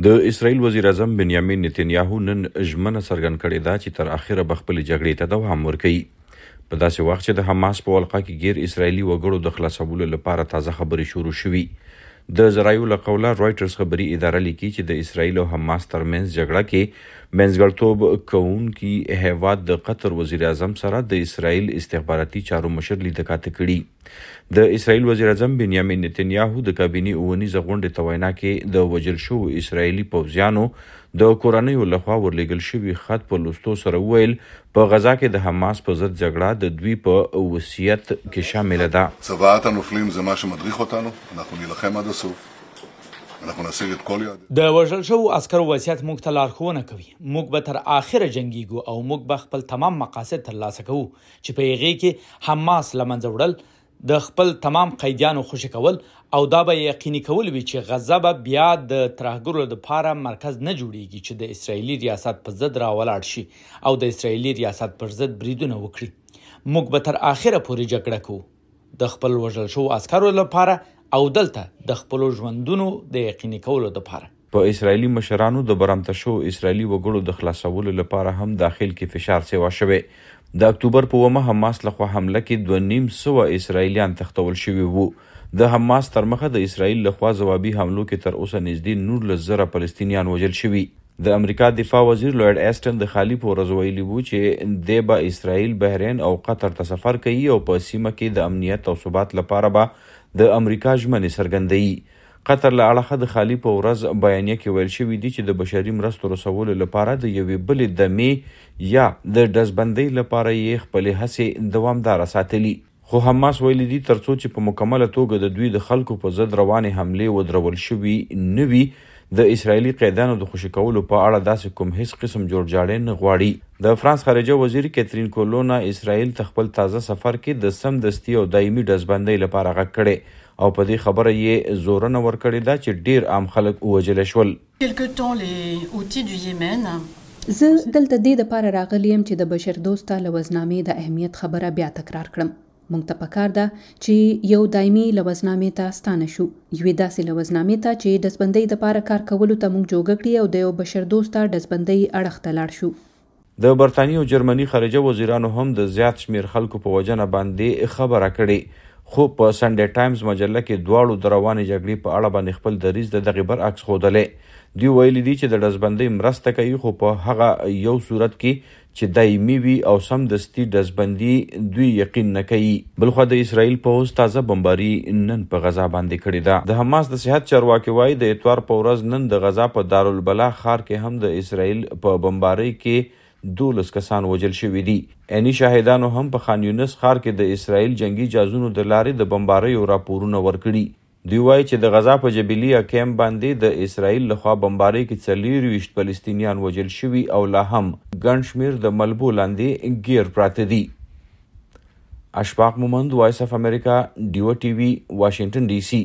د اسرایل وزیر اعظم بنیامین نتنیاهو نن اجمنه سرګن کړی دا چې تر اخره بخپل جګړې ته دوام ورکړي په داسې وخت چې د حماس په ولقه کې غیر اسرایلی وګړو د خلاصولو لپاره تازه خبري شروع شوې د زرایو له قوله رائټرز خبري اداره لیکي چې د اسرایل او حماس ترمنځ جګړه کې منځګړتوب کون کی هیواد د قطر وزیر اعظم سره د اسرایل استخباراتي چارو مشر لیدکاته کړي د اسرایل وزیر اعظم بنیامین نتنیاهو د کابینه اونیزه غونډه ته وینا کې د وجل شو اسرایلی پوځیانو د کورنۍ لخوا ورلګل شوی خط په لوستو سره ویل په غزا کې د حماس په ضد جګړه د دوی په وصیت کې شامل ده صبات النفلیم زه ما شمدريخ اوتانو نحن نلحم عد السوف د وژل شو عسکرو وضعیت موږ ته لارښوونه کوي موږ به تر اخره جنگيګو او موږ به خپل تمام مقاصد ترلاسه کوو چې په یغې کې حماس لمنځه وړل د خپل تمام قیدیانو خوشی کول او دا به یقیني کول وي چې غزه به بیا د ترهګرو لپاره مرکز نه جوړیږي چې د اسرایلی ریاست په ضد راولاړ شي او د اسرایلی ریاست پر ضد بریدونه وکړي موږ به تر اخره پورې جګړه کوو د خپل وژل شو عسکرو لپاره او دلته د خپل ژوندونو د یقیني کولو لپاره په اسرایلی مشرانو د برامته شو اسرایلی وګړو د خلاصولو لپاره هم داخل کې فشار سیوا شوه د اکتوبر په ومه حماس لخوا حمله کې 2.5 سو اسرایلیان تختول شوی وو د حماس تر مخه د اسرایل لخوا جوابي حملو کې تر اوسه نږدې 19 زره فلسطینیان وژل شوي د امریکا دفاع وزیر لوئډ ایسټن د خالی په ورځویلی وو چې د با اسرایل بحرین او قطر ته سفر کوي او په سیمه کې د امنیت او ثبات لپاره به د امریکا ژمنې څرګندوي قطر له اړخه د خالی په ورځ بیانیه کې ویل شوی دی چې د بشري مرستو رسولو لپاره د یوې بلې دمې یا د دزبندۍ لپاره یې خپل هڅې دوامدار ساتلي خو حماس ویل دي ترڅو چې په مکمله توګه د دوی د خلکو په ضد روانې حمله ودرول شوی نوي د اسرایلی قیدانو د خوشی کولو په اړه داسې کوم هیڅ قسم جوړجاړی نه غواړي د فرانس خارجه وزیر کیترین کولونا اسرایل تخپل تازه سفر کې د سم دستي او دایمي دزبندۍ لپاره غږ کړي او په دې خبره یې زورنه ورکړې ده چې ډیر عام خلک ووجل شول زه دلته دې د پاره راغلی يم چې د بشر دوسته لوزنامې د اهمیت خبره بیا تکرار کړم مونږ ته پکار ده چې یو دایمي لوزنامې ته ستانه شو یوې داسې لوزنامې ته چې دسبندۍ د پاره کار کولو ته مونږ جوګه کړی او د یو بشر دوسته دسبندۍ اړخ ته لاړ شو د برتانی او جرمني خارجه وزیرانو هم د زیات شمیر خلکو په وجنه باندې خبره کړې خو په سنډي ټایمز مجله کې دواړو د روانې جګړې په اړه باندې خپل دریز د دغه برعکس خودلې دی ویل دي چې د دزبندۍ مرسته کوي خو په هغه یو صورت کې چې دایمي وي او سم دستي دزبندي دوی یقین نه کوي بلخو د اسرایل پوز تازه بمباري نن په غزا باندې کړې ده د حماس د صحت چارواکي وایي د اتوار په ورځ نن د غزا په دارالبلا خار کې هم د اسرایل په بمباري کې دولس کسان وجل شوې دي اني شاهدانو هم په خان یونس ښار کې د اسرایل جنگي جازونو د لارې د بمبارۍ او راپورونه ورکړي دوی وایي چې د غزا په جبلیه کیمپ باندې د اسرایل لخوا بمبارۍ کې څلور ویشت فلسطینیان وجل شوي او لا هم ګڼ شمیر د ملبو لاندې غیر پراته دي اشفاق مومند وایس اف امریکا ډیو ټي وی واشنگټن ډي سي